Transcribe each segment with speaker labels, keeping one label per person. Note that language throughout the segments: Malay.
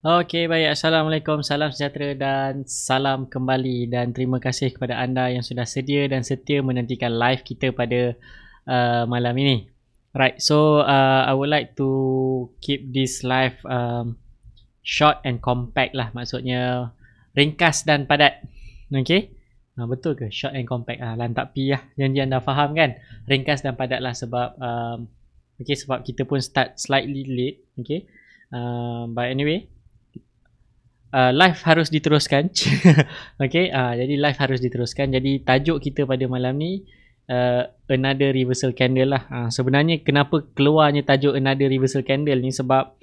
Speaker 1: Okey baik assalamualaikum salam sejahtera dan salam kembali dan terima kasih kepada anda yang sudah sedia dan setia menantikan live kita pada uh, malam ini. Right so uh, I would like to keep this live um short and compact lah maksudnya ringkas dan padat. Okey. Ha, betul ke short and compact ah ha, lantak pi lah janji anda faham kan ringkas dan padat lah sebab um, okay, sebab kita pun start slightly late okay um, but anyway uh, live harus diteruskan. okay, uh, jadi live harus diteruskan. Jadi tajuk kita pada malam ni uh, Another Reversal Candle lah. Uh, sebenarnya kenapa keluarnya tajuk Another Reversal Candle ni sebab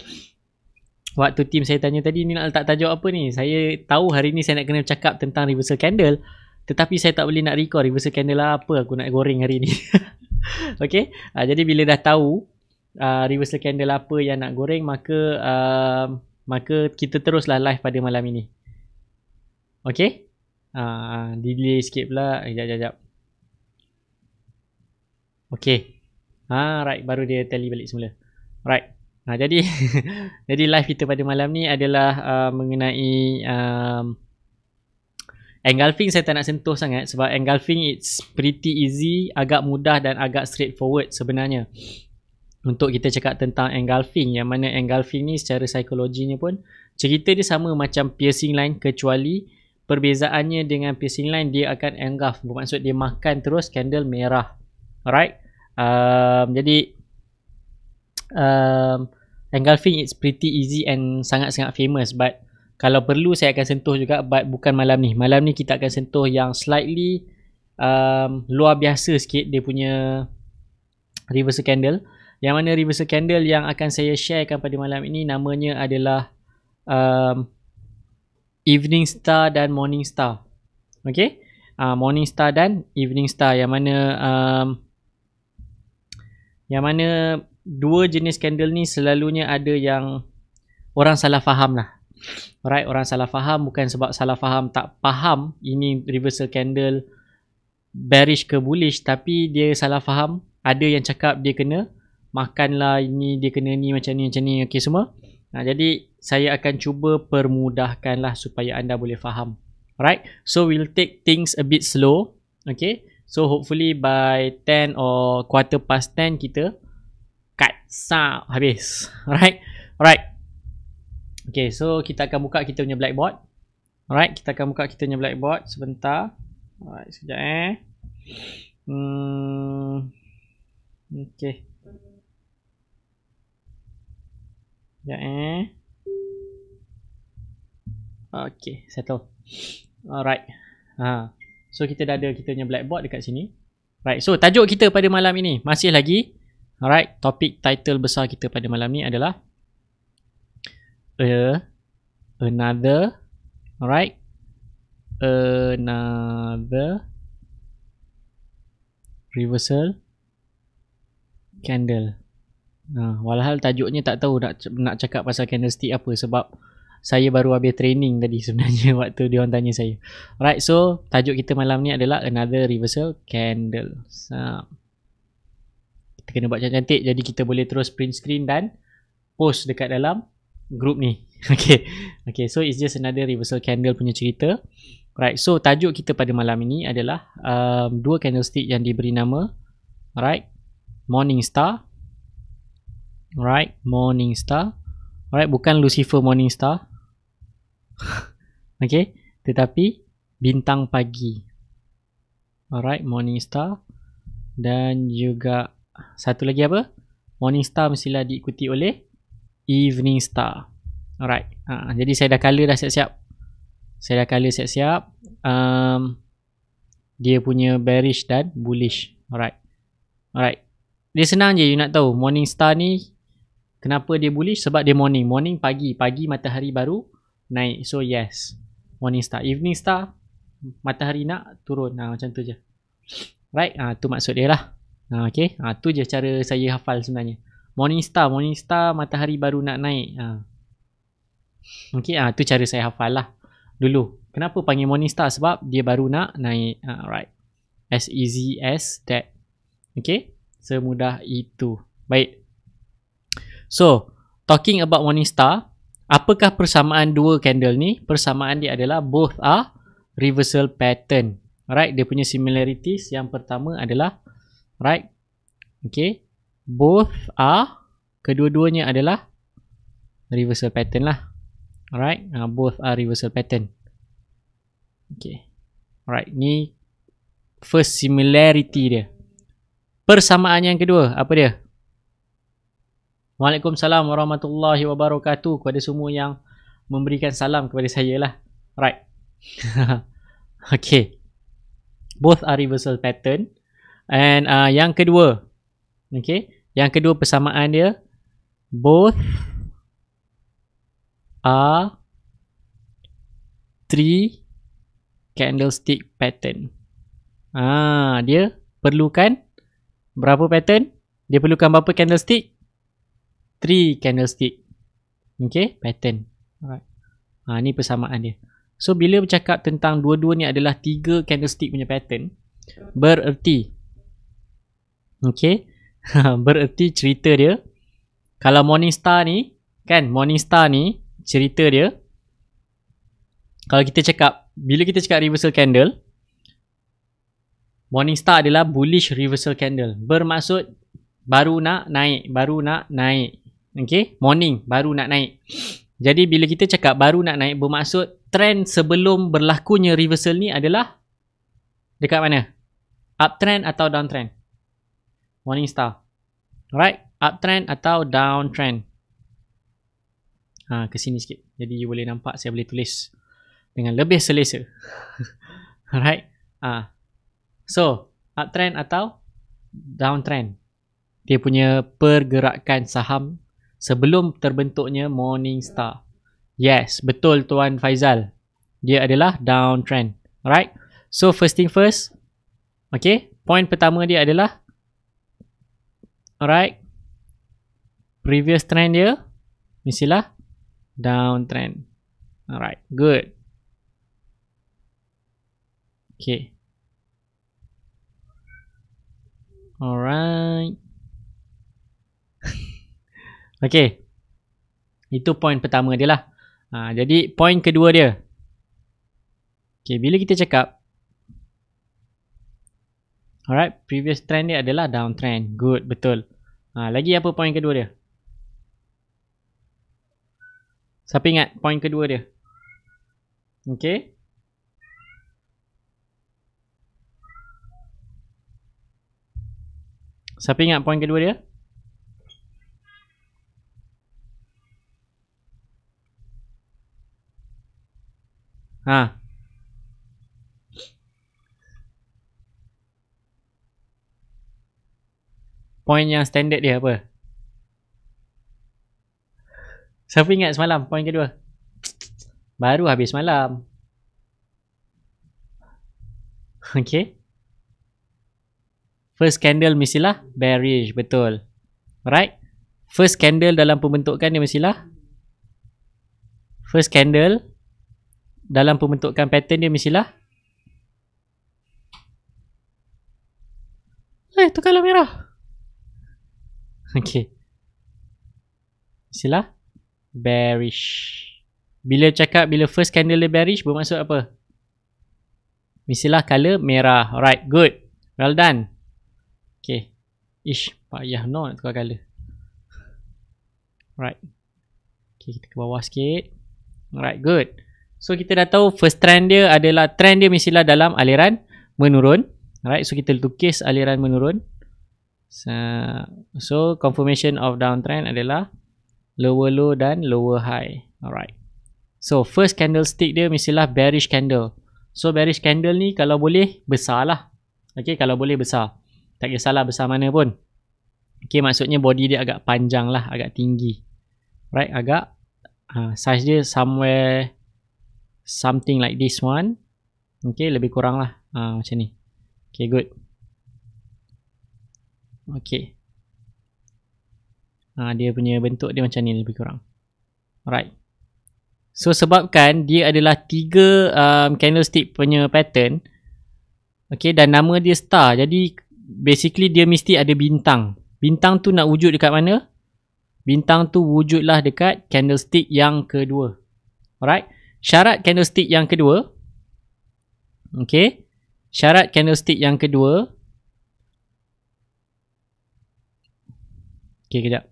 Speaker 1: waktu tim saya tanya tadi ni nak letak tajuk apa ni? Saya tahu hari ni saya nak kena cakap tentang Reversal Candle tetapi saya tak boleh nak recall Reversal Candle lah apa aku nak goreng hari ni. okay, uh, jadi bila dah tahu uh, Reversal Candle apa yang nak goreng maka uh, maka kita teruslah live pada malam ini. Okay? Uh, ah, delay sikit pula. Sekejap, sekejap, Okay. Ha, ah, right, baru dia tally balik semula. Right. Ha, jadi jadi live kita pada malam ni adalah uh, mengenai um, engulfing saya tak nak sentuh sangat sebab engulfing it's pretty easy, agak mudah dan agak straightforward sebenarnya untuk kita cakap tentang engulfing yang mana engulfing ni secara psikologinya pun cerita dia sama macam piercing line kecuali perbezaannya dengan piercing line dia akan engulf bermaksud dia makan terus candle merah alright um, jadi um, engulfing it's pretty easy and sangat-sangat famous but kalau perlu saya akan sentuh juga but bukan malam ni malam ni kita akan sentuh yang slightly um, luar biasa sikit dia punya reverse candle yang mana reversal candle yang akan saya sharekan pada malam ini namanya adalah um, Evening Star dan Morning Star. Okay? Uh, ah, morning Star dan Evening Star yang mana um, yang mana dua jenis candle ni selalunya ada yang orang salah faham lah. Alright, orang salah faham bukan sebab salah faham tak faham ini reversal candle bearish ke bullish tapi dia salah faham ada yang cakap dia kena makanlah ini dia kena ni macam ni macam ni okey semua ha, jadi saya akan cuba permudahkanlah supaya anda boleh faham alright so we'll take things a bit slow okay so hopefully by 10 or quarter past 10 kita cut sound habis alright alright okay so kita akan buka kita punya blackboard alright kita akan buka kita punya blackboard sebentar alright sekejap eh hmm okay Sekejap eh. Okay, settle. Alright. Ha. So, kita dah ada kita punya blackboard dekat sini. Right, so tajuk kita pada malam ini masih lagi. Alright, topik title besar kita pada malam ni adalah A, another Alright Another Reversal Candle Ha, walhal tajuknya tak tahu nak nak cakap pasal candlestick apa sebab saya baru habis training tadi sebenarnya waktu dia orang tanya saya. Right, so tajuk kita malam ni adalah another reversal candle. Ha. Kita kena buat cantik-cantik jadi kita boleh terus print screen dan post dekat dalam group ni. Okay. Okay, so it's just another reversal candle punya cerita. Right, so tajuk kita pada malam ini adalah um, dua candlestick yang diberi nama Right, Morning Star Alright, Morning Star. Alright, bukan Lucifer Morning Star. okay, tetapi bintang pagi. Alright, Morning Star. Dan juga satu lagi apa? Morning Star mestilah diikuti oleh Evening Star. Alright, ha, jadi saya dah color dah siap-siap. Saya dah color siap-siap. Um, dia punya bearish dan bullish. Alright. Alright. Dia senang je you nak tahu. Morning Star ni Kenapa dia bullish? Sebab dia morning. Morning pagi. Pagi matahari baru naik. So yes. Morning star. Evening star. Matahari nak turun. Ha, macam tu je. Right? Ah ha, tu maksud dia lah. Ha, okay. Ha, tu je cara saya hafal sebenarnya. Morning star. Morning star matahari baru nak naik. Ha. Okay. Ha, tu cara saya hafal lah. Dulu. Kenapa panggil morning star? Sebab dia baru nak naik. Ha, right. As easy as that. Okay. Semudah itu. Baik. So, talking about Morning Star, apakah persamaan dua candle ni? Persamaan dia adalah both are reversal pattern. Right? Dia punya similarities yang pertama adalah right? Okay. Both are kedua-duanya adalah reversal pattern lah. Alright, uh, both are reversal pattern. Okay. Alright, ni first similarity dia. Persamaan yang kedua, apa dia? Waalaikumsalam warahmatullahi wabarakatuh kepada semua yang memberikan salam kepada saya lah. Right. okay. Both are reversal pattern. And uh, yang kedua. Okay. Yang kedua persamaan dia. Both are three candlestick pattern. Ah, dia perlukan berapa pattern? Dia perlukan berapa candlestick? three candlestick okay pattern alright ha, ni persamaan dia so bila bercakap tentang dua-dua ni adalah tiga candlestick punya pattern bererti okay bererti cerita dia kalau morning star ni kan morning star ni cerita dia kalau kita cakap bila kita cakap reversal candle morning star adalah bullish reversal candle. Bermaksud baru nak naik, baru nak naik. Okay, morning baru nak naik. Jadi bila kita cakap baru nak naik bermaksud trend sebelum berlakunya reversal ni adalah dekat mana? Uptrend atau downtrend? Morning star. Alright, uptrend atau downtrend? Ha, ke sini sikit. Jadi you boleh nampak saya boleh tulis dengan lebih selesa. Alright. Ha. So, uptrend atau downtrend? Dia punya pergerakan saham sebelum terbentuknya Morning Star, Yes, betul Tuan Faizal. Dia adalah downtrend. Alright. So first thing first. Okay. Point pertama dia adalah. Alright. Previous trend dia. Mestilah. Downtrend. Alright. Good. Okay. Alright. Okey, Itu point pertama dia lah. Ha, jadi point kedua dia. Okay, bila kita cakap. Alright, previous trend dia adalah downtrend. Good, betul. Ha, lagi apa point kedua dia? Siapa ingat point kedua dia? Okey. Siapa ingat point kedua dia? Ha. Point yang standard dia apa? Siapa ingat semalam point kedua? Baru habis malam. Okay. First candle mestilah bearish. Betul. Right? First candle dalam pembentukan dia mestilah. First candle dalam pembentukan pattern dia mestilah eh tu kalau merah okey mestilah bearish bila cakap bila first candle dia bearish bermaksud apa mestilah color merah alright good well done okey ish payah no nak tukar color Right. Okay, kita ke bawah sikit. Right, good. So kita dah tahu first trend dia adalah trend dia mestilah dalam aliran menurun. Alright, so kita lukis aliran menurun. So confirmation of downtrend adalah lower low dan lower high. Alright. So first candlestick dia mestilah bearish candle. So bearish candle ni kalau boleh besarlah. Okay, kalau boleh besar. Tak kisahlah besar mana pun. Okay, maksudnya body dia agak panjang lah, agak tinggi. Right, agak uh, size dia somewhere something like this one. Okay, lebih kurang lah uh, macam ni. Okay, good. Okay. Uh, dia punya bentuk dia macam ni lebih kurang. Alright. So, sebabkan dia adalah tiga um, candlestick punya pattern. Okay, dan nama dia star. Jadi, basically dia mesti ada bintang. Bintang tu nak wujud dekat mana? Bintang tu wujudlah dekat candlestick yang kedua. Alright syarat candlestick yang kedua okey syarat candlestick yang kedua okey kejap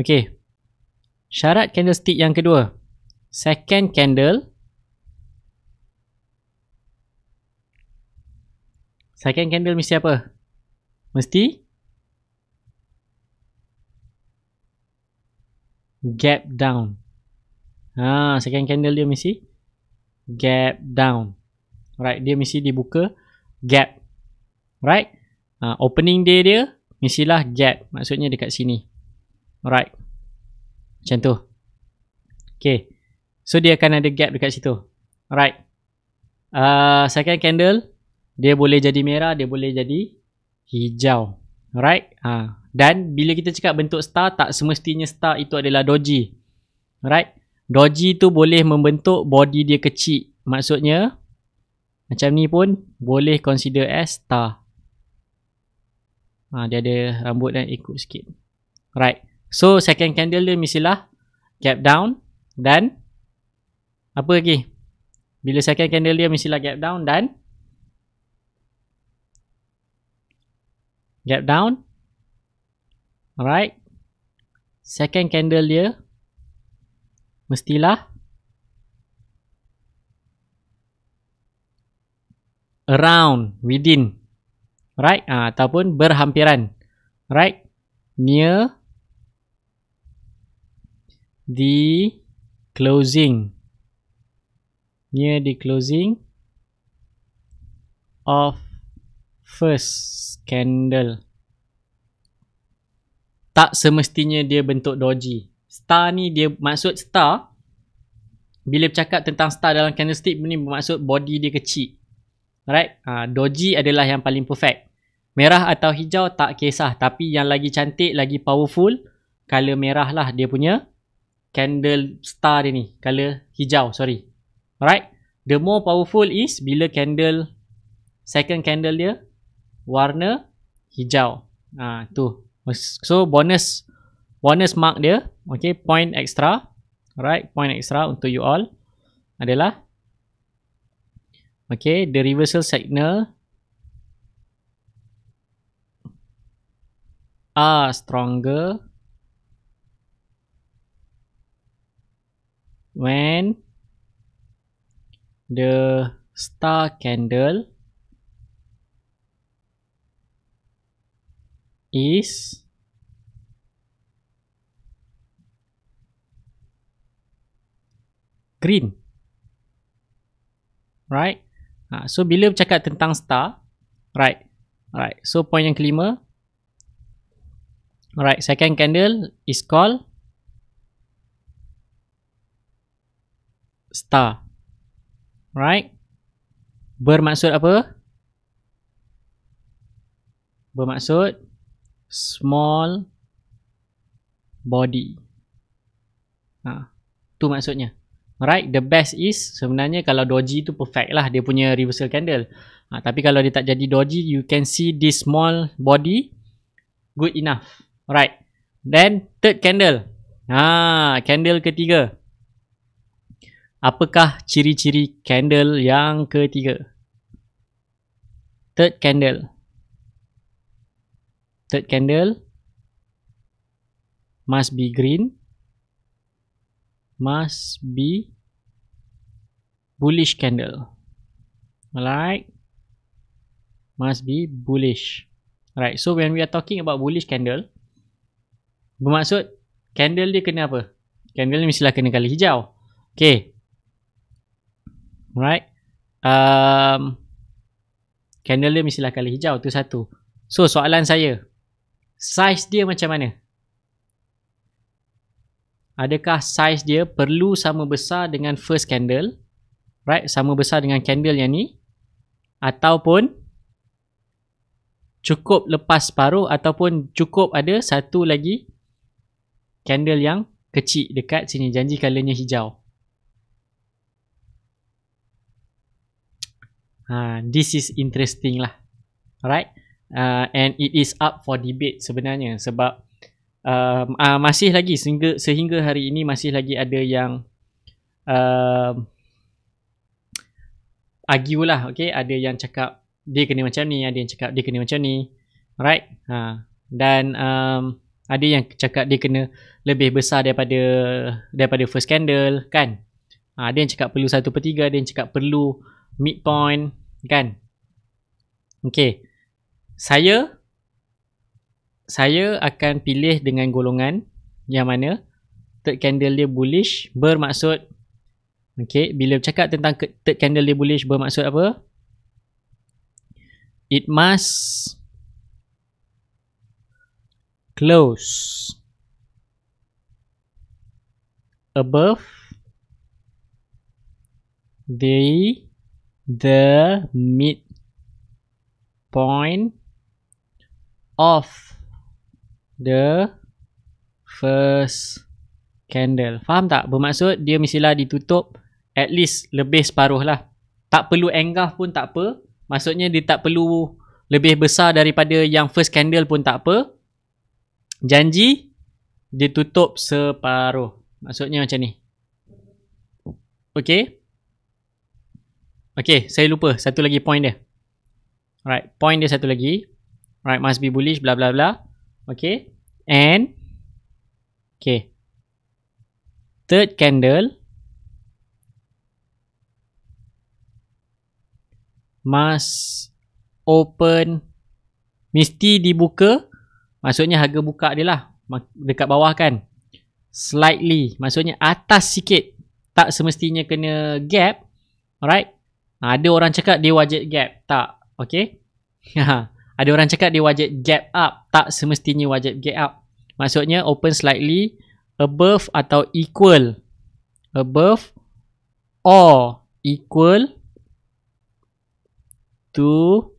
Speaker 1: okey syarat candlestick yang kedua second candle second candle mesti apa mesti gap down Ha, second candle dia mesti gap down. Right, dia mesti dibuka gap. Right? Ha, opening day dia mestilah gap. Maksudnya dekat sini. Right. Macam tu. Okay. So dia akan ada gap dekat situ. Right. Uh, second candle dia boleh jadi merah, dia boleh jadi hijau. Right? Ha. Dan bila kita cakap bentuk star, tak semestinya star itu adalah doji. Right? Doji tu boleh membentuk body dia kecil. Maksudnya macam ni pun boleh consider as star. Ha, dia ada rambut dan ikut sikit. Right. So second candle dia mestilah gap down dan apa lagi? Bila second candle dia mestilah gap down dan gap down. Alright. Second candle dia mestilah around within right uh, ataupun berhampiran right near the closing near the closing of first candle tak semestinya dia bentuk doji star ni dia maksud star bila bercakap tentang star dalam candlestick ni bermaksud body dia kecil right ha, doji adalah yang paling perfect merah atau hijau tak kisah tapi yang lagi cantik lagi powerful color merah lah dia punya candle star dia ni color hijau sorry right the more powerful is bila candle second candle dia warna hijau ah ha, tu so bonus bonus mark dia okay point extra right point extra untuk you all adalah okay the reversal signal are ah, stronger when the star candle is green right ha, so bila bercakap tentang star right right so point yang kelima right second candle is called star right bermaksud apa bermaksud small body ha, tu maksudnya Alright, the best is sebenarnya kalau doji tu perfect lah dia punya reversal candle. Ha, tapi kalau dia tak jadi doji, you can see this small body good enough. Alright. Then third candle. Ha, candle ketiga. Apakah ciri-ciri candle yang ketiga? Third candle. Third candle must be green. Must be bullish candle. Alright. Must be bullish. Alright, so when we are talking about bullish candle, bermaksud candle dia kena apa? Candle ni mesti kena kali hijau. Okay. Alright. Um, candle dia mesti kali hijau. Tu satu. So, soalan saya. Size dia macam mana? Adakah size dia perlu sama besar dengan first candle? right sama besar dengan candle yang ni ataupun cukup lepas separuh ataupun cukup ada satu lagi candle yang kecil dekat sini janji kalanya hijau ha this is interesting lah right uh, and it is up for debate sebenarnya sebab uh, uh, masih lagi sehingga sehingga hari ini masih lagi ada yang uh, argue lah okay ada yang cakap dia kena macam ni ada yang cakap dia kena macam ni right ha. dan um, ada yang cakap dia kena lebih besar daripada daripada first candle kan ha, ada yang cakap perlu satu per 3 ada yang cakap perlu midpoint kan okay saya saya akan pilih dengan golongan yang mana third candle dia bullish bermaksud Okay, bila cakap tentang third candle dia bullish bermaksud apa? It must close above the the mid point of the first candle. Faham tak? Bermaksud dia mestilah ditutup at least lebih separuh lah tak perlu engah pun tak apa maksudnya dia tak perlu lebih besar daripada yang first candle pun tak apa janji dia tutup separuh maksudnya macam ni Okay Okay saya lupa satu lagi point dia Alright, point dia satu lagi Alright, must be bullish bla bla bla Okay And Okay Third candle Mas open mesti dibuka maksudnya harga buka dia lah dekat bawah kan slightly maksudnya atas sikit tak semestinya kena gap alright ada orang cakap dia wajib gap tak okay ada orang cakap dia wajib gap up tak semestinya wajib gap up maksudnya open slightly above atau equal above or equal to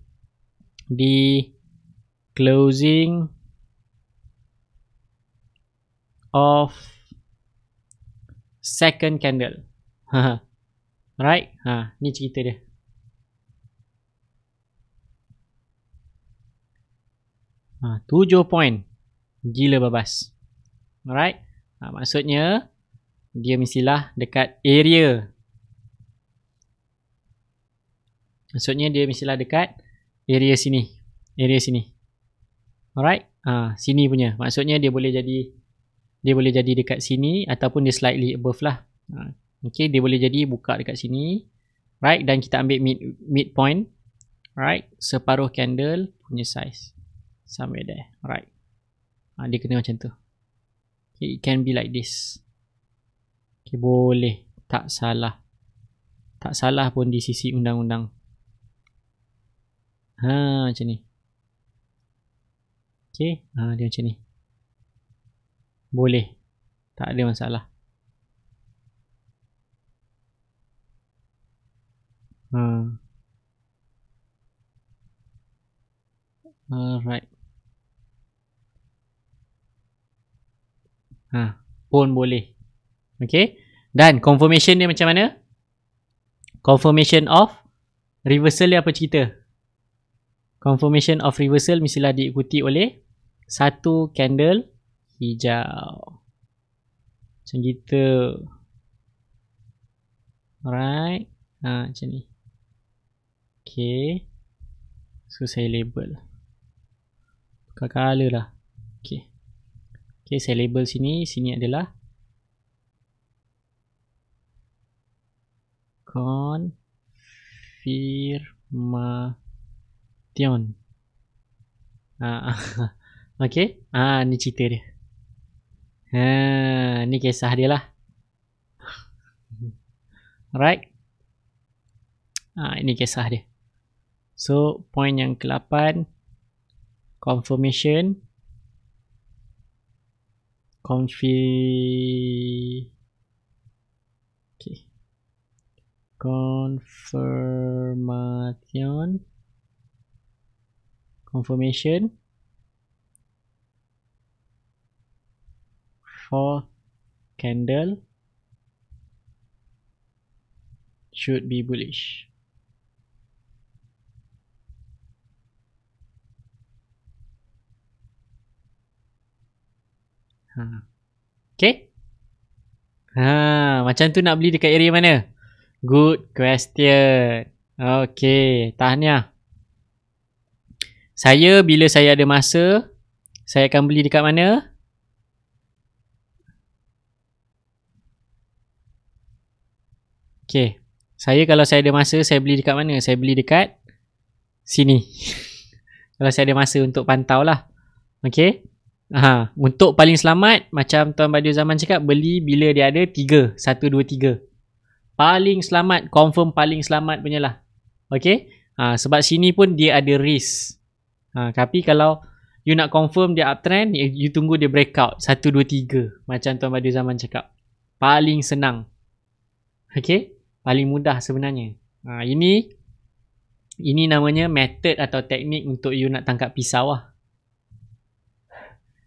Speaker 1: the closing of second candle. right? Ha, ni cerita dia. Ha, tujuh point. Gila babas. Alright? Ha, maksudnya, dia mestilah dekat area Maksudnya dia mestilah dekat area sini. Area sini. Alright. ha, sini punya. Maksudnya dia boleh jadi dia boleh jadi dekat sini ataupun dia slightly above lah. Ha. Okay, dia boleh jadi buka dekat sini. Right, dan kita ambil mid, midpoint. Right, separuh candle punya size. Somewhere there. Right. Ha, ah, dia kena macam tu. Okay, it can be like this. Okay, boleh. Tak salah. Tak salah pun di sisi undang-undang. Ha macam ni. Okey, ha dia macam ni. Boleh. Tak ada masalah. Ha. Alright. Ha, pun boleh. Okey. Dan confirmation dia macam mana? Confirmation of reversal dia apa cerita? confirmation of reversal mestilah diikuti oleh satu candle hijau. Macam kita. Alright. Ha, macam ni. Okay. So, saya label. Tukar color lah. Okay. Okay, saya label sini. Sini adalah confirmation Tion. Ah. Okey. Ah ni cerita dia. Ha ni kisah dia lah. Right. Ah ini kisah dia. So point yang ke-8 confirmation confi okay. confirmation confirmation for candle should be bullish Ha. Okay. Ha, macam tu nak beli dekat area mana? Good question. Okay, tahniah. Saya bila saya ada masa Saya akan beli dekat mana Okay Saya kalau saya ada masa Saya beli dekat mana Saya beli dekat Sini Kalau saya ada masa untuk pantau lah Okay Aha. Untuk paling selamat Macam Tuan Badu Zaman cakap Beli bila dia ada 3 1, 2, 3 Paling selamat Confirm paling selamat punya lah Okay ha, Sebab sini pun dia ada risk Ha, tapi kalau you nak confirm dia uptrend, you, you tunggu dia breakout. Satu, dua, tiga. Macam Tuan Badu Zaman cakap. Paling senang. Okay? Paling mudah sebenarnya. Ha, ini, ini namanya method atau teknik untuk you nak tangkap pisau lah.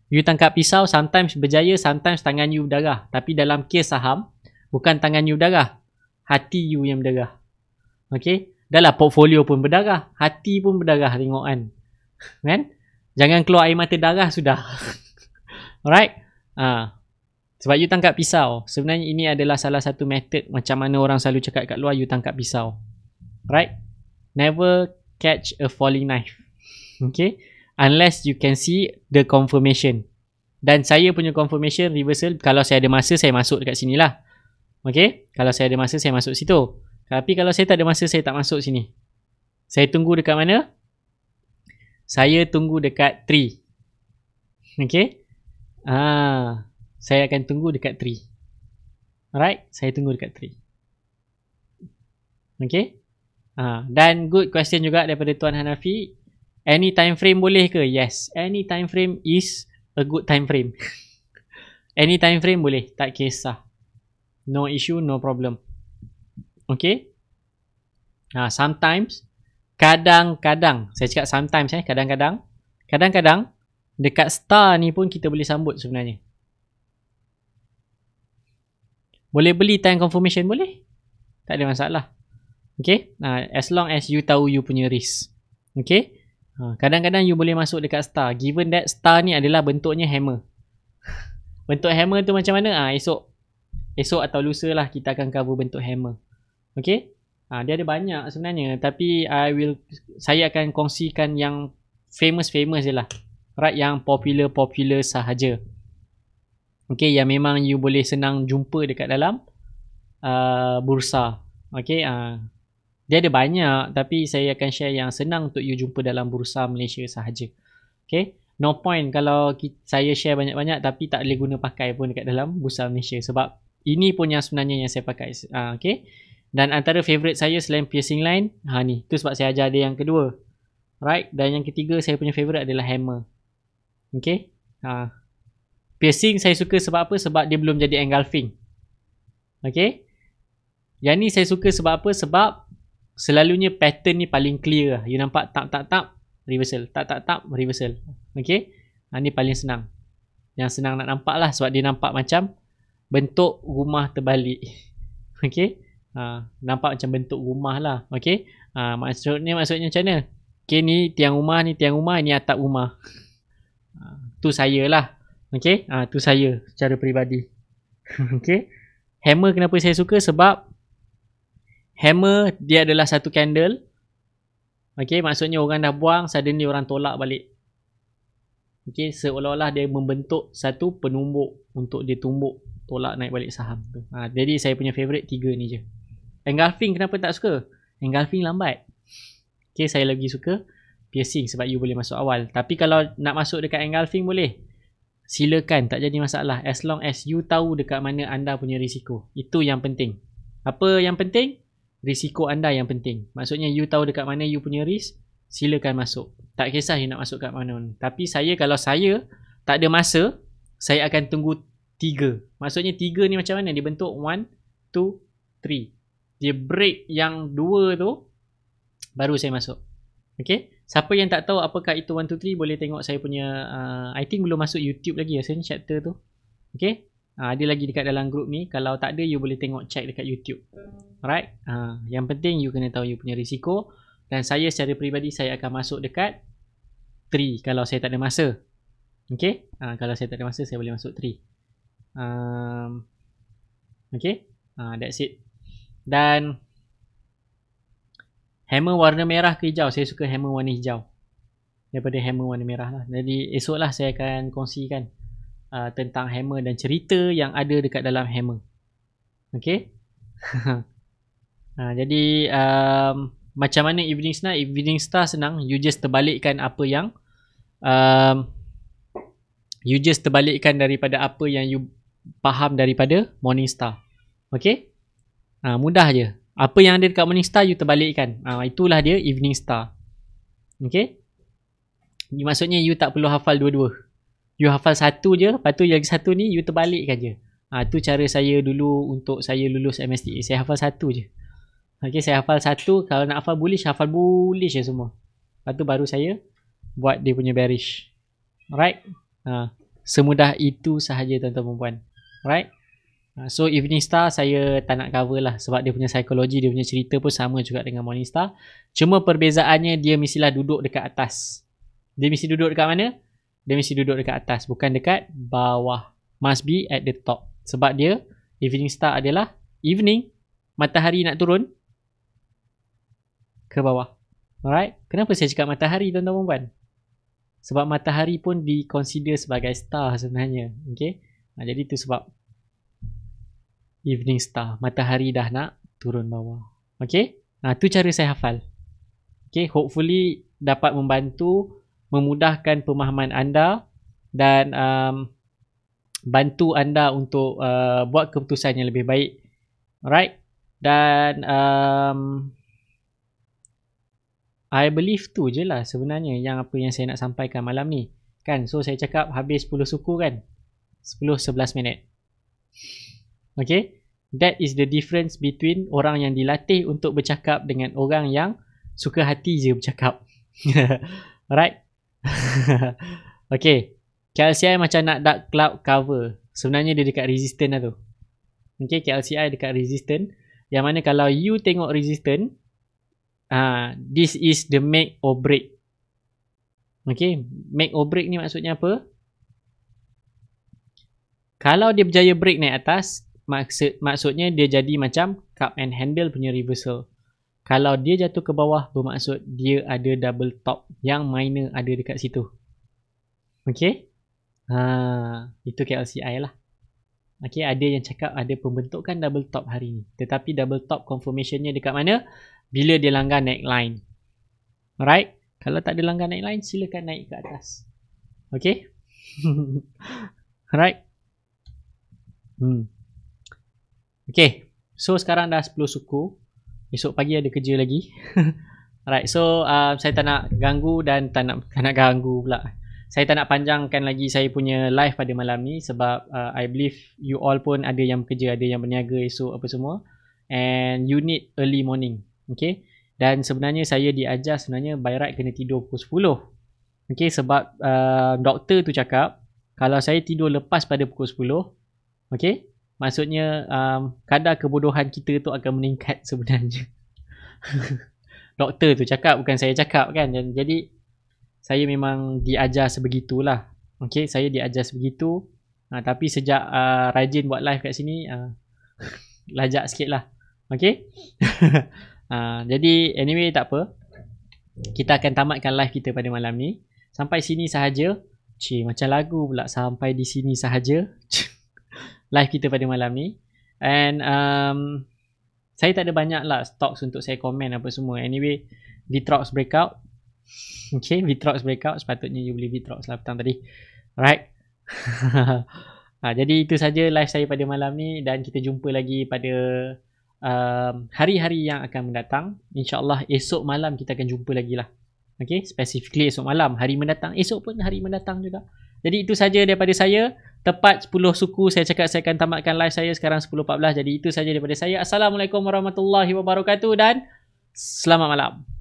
Speaker 1: You tangkap pisau, sometimes berjaya, sometimes tangan you berdarah. Tapi dalam kes saham, bukan tangan you berdarah. Hati you yang berdarah. Okay? Dahlah portfolio pun berdarah. Hati pun berdarah tengok kan kan jangan keluar air mata darah sudah alright ah sebab you tangkap pisau sebenarnya ini adalah salah satu method macam mana orang selalu cakap kat luar you tangkap pisau right never catch a falling knife okay unless you can see the confirmation dan saya punya confirmation reversal kalau saya ada masa saya masuk dekat sini lah okay kalau saya ada masa saya masuk situ tapi kalau saya tak ada masa saya tak masuk sini saya tunggu dekat mana saya tunggu dekat 3. Okay. Ah, saya akan tunggu dekat 3. Alright, saya tunggu dekat 3. Okay. Ah, dan good question juga daripada Tuan Hanafi. Any time frame boleh ke? Yes, any time frame is a good time frame. any time frame boleh, tak kisah. No issue, no problem. Okay. Ah, sometimes kadang-kadang saya cakap sometimes eh kadang-kadang kadang-kadang dekat star ni pun kita boleh sambut sebenarnya boleh beli time confirmation boleh tak ada masalah okay uh, ah, as long as you tahu you punya risk okay uh, ah, kadang-kadang you boleh masuk dekat star given that star ni adalah bentuknya hammer bentuk hammer tu macam mana ah uh, esok esok atau lusa lah kita akan cover bentuk hammer okay Ha, dia ada banyak sebenarnya tapi I will saya akan kongsikan yang famous famous je lah. Right yang popular popular sahaja. Okay yang memang you boleh senang jumpa dekat dalam uh, bursa. Okay uh, dia ada banyak tapi saya akan share yang senang untuk you jumpa dalam bursa Malaysia sahaja. Okay no point kalau kita, saya share banyak-banyak tapi tak boleh guna pakai pun dekat dalam bursa Malaysia sebab ini pun yang sebenarnya yang saya pakai. Uh, okay. Dan antara favourite saya selain piercing line, ha ni. Tu sebab saya ajar dia yang kedua. Right? Dan yang ketiga saya punya favourite adalah hammer. Okay? Ha. Piercing saya suka sebab apa? Sebab dia belum jadi engulfing. Okay? Yang ni saya suka sebab apa? Sebab selalunya pattern ni paling clear lah. You nampak tap tap tap, reversal. Tap tap tap, reversal. Okay? Ha, ni paling senang. Yang senang nak nampak lah sebab dia nampak macam bentuk rumah terbalik. Okay? ha, nampak macam bentuk rumah lah okey ha, maksudnya maksudnya macam mana okey ni tiang rumah ni tiang rumah ni atap rumah ha, tu saya lah okey ha, tu saya secara peribadi okey hammer kenapa saya suka sebab hammer dia adalah satu candle okey maksudnya orang dah buang suddenly orang tolak balik Okay, seolah-olah dia membentuk satu penumbuk untuk dia tumbuk tolak naik balik saham tu. Ha, jadi saya punya favorite tiga ni je. Engulfing kenapa tak suka? Engulfing lambat. Okay, saya lagi suka piercing sebab you boleh masuk awal. Tapi kalau nak masuk dekat engulfing boleh. Silakan, tak jadi masalah. As long as you tahu dekat mana anda punya risiko. Itu yang penting. Apa yang penting? Risiko anda yang penting. Maksudnya you tahu dekat mana you punya risk, silakan masuk. Tak kisah you nak masuk kat mana. Tapi saya kalau saya tak ada masa, saya akan tunggu tiga. Maksudnya tiga ni macam mana? bentuk one, two, three dia break yang dua tu baru saya masuk. Okay. Siapa yang tak tahu apakah itu 123 boleh tengok saya punya uh, I think belum masuk YouTube lagi rasanya chapter tu. Okay. Uh, ada lagi dekat dalam grup ni. Kalau tak ada you boleh tengok check dekat YouTube. Alright. Uh, yang penting you kena tahu you punya risiko dan saya secara peribadi saya akan masuk dekat 3 kalau saya tak ada masa. Okay. Uh, kalau saya tak ada masa saya boleh masuk 3. Um, okay. Uh, that's it. Dan Hammer warna merah ke hijau Saya suka hammer warna hijau Daripada hammer warna merah lah Jadi esok lah saya akan kongsikan uh, Tentang hammer dan cerita yang ada dekat dalam hammer Okay uh, Jadi um, Macam mana Evening Star Evening Star senang You just terbalikkan apa yang um, You just terbalikkan daripada apa yang you Faham daripada Morning Star Okay Ha, mudah je. Apa yang ada dekat morning star, you terbalikkan. Ha, itulah dia evening star. Okay? Maksudnya, you tak perlu hafal dua-dua. You hafal satu je, lepas tu yang satu ni, you terbalikkan je. Ha, tu cara saya dulu untuk saya lulus MST. Saya hafal satu je. Okay, saya hafal satu. Kalau nak hafal bullish, hafal bullish je semua. Lepas tu baru saya buat dia punya bearish. Alright? Ha, semudah itu sahaja tuan-tuan perempuan. Alright? Ha, so Evening Star saya tak nak cover lah sebab dia punya psikologi, dia punya cerita pun sama juga dengan Morning Star. Cuma perbezaannya dia mestilah duduk dekat atas. Dia mesti duduk dekat mana? Dia mesti duduk dekat atas, bukan dekat bawah. Must be at the top. Sebab dia Evening Star adalah evening matahari nak turun ke bawah. Alright? Kenapa saya cakap matahari tuan-tuan puan Sebab matahari pun di sebagai star sebenarnya. Okay? Ha, jadi tu sebab evening star. Matahari dah nak turun bawah. Okay? Ha, ah, tu cara saya hafal. Okay, hopefully dapat membantu memudahkan pemahaman anda dan um, bantu anda untuk uh, buat keputusan yang lebih baik. Alright? Dan um, I believe tu je lah sebenarnya yang apa yang saya nak sampaikan malam ni. Kan? So, saya cakap habis 10 suku kan? 10-11 minit. Okay. That is the difference between orang yang dilatih untuk bercakap dengan orang yang suka hati je bercakap. Alright. okay. KLCI macam nak dark cloud cover. Sebenarnya dia dekat resistant lah tu. Okay, KLCI dekat resistant. Yang mana kalau you tengok resistant, uh, this is the make or break. Okay, make or break ni maksudnya apa? Kalau dia berjaya break naik atas, maksud maksudnya dia jadi macam cup and handle punya reversal. Kalau dia jatuh ke bawah bermaksud dia ada double top yang minor ada dekat situ. Okay? Ha, itu KLCI lah. Okay, ada yang cakap ada pembentukan double top hari ni. Tetapi double top confirmationnya dekat mana? Bila dia langgar neckline. Alright? Kalau tak ada langgar neckline, silakan naik ke atas. Okay? Alright? Hmm. Okay. So sekarang dah 10 suku. Esok pagi ada kerja lagi. Alright. So uh, saya tak nak ganggu dan tak nak, tak nak ganggu pula. Saya tak nak panjangkan lagi saya punya live pada malam ni sebab uh, I believe you all pun ada yang bekerja, ada yang berniaga esok apa semua. And you need early morning. Okay. Dan sebenarnya saya diajar sebenarnya by right kena tidur pukul 10. Okay. Sebab uh, doktor tu cakap kalau saya tidur lepas pada pukul 10. Okay maksudnya um, kadar kebodohan kita tu akan meningkat sebenarnya doktor tu cakap bukan saya cakap kan jadi saya memang diajar sebegitulah okey saya diajar sebegitu uh, tapi sejak uh, rajin buat live kat sini uh, lajak sikitlah okey uh, jadi anyway tak apa kita akan tamatkan live kita pada malam ni sampai sini sahaja Cik, macam lagu pula sampai di sini sahaja Cik live kita pada malam ni and um, saya tak ada banyak lah stocks untuk saya komen apa semua anyway Vitrox breakout okay Vitrox breakout sepatutnya you beli Vitrox lah petang tadi right ha, jadi itu saja live saya pada malam ni dan kita jumpa lagi pada um, hari-hari yang akan mendatang insyaAllah esok malam kita akan jumpa lagi lah okay specifically esok malam hari mendatang esok pun hari mendatang juga jadi itu saja daripada saya tepat 10 suku saya cakap saya akan tamatkan live saya sekarang 10.14 jadi itu saja daripada saya assalamualaikum warahmatullahi wabarakatuh dan selamat malam